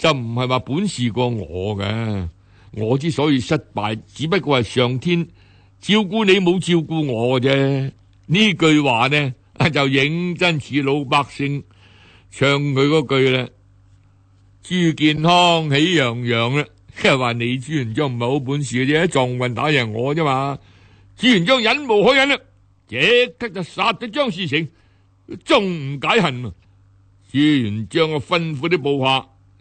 就唔系话本事过我嘅，我之所以失败，只不过系上天照顾你冇照顾我啫。呢句话呢，就认真似老百姓唱佢嗰句啦。朱健康喜洋洋啦，即系 话你朱元璋唔系好本事嘅啫，撞运打赢我啫嘛。朱元璋忍无可忍啦，即刻就杀咗张士诚，仲唔解恨？朱元璋啊，吩咐啲部下。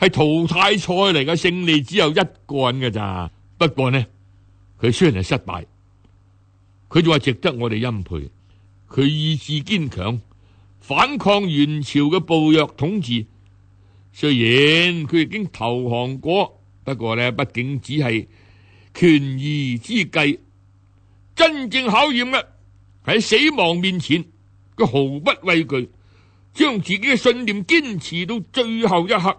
系淘汰赛嚟嘅，胜利只有一个人嘅咋。不过呢，佢虽然系失败，佢就话值得我哋钦佩。佢意志坚强，反抗元朝嘅暴虐统治。虽然佢已经投降过，不过呢，毕竟只系权宜之计。真正考验嘅喺死亡面前，佢毫不畏惧，将自己嘅信念坚持到最后一刻。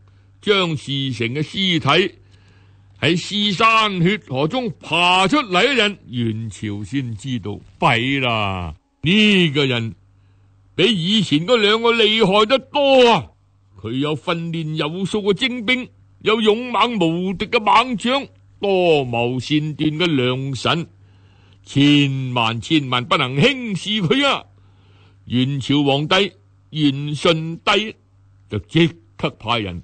张士诚嘅尸体喺尸山血河中爬出嚟嗰人，元朝先知道弊啦。呢个人比以前嗰两个厉害得多啊！佢有训练有素嘅精兵，有勇猛无敌嘅猛将，多谋善断嘅良臣，千万千万不能轻视佢啊！元朝皇帝元顺帝就即刻派人。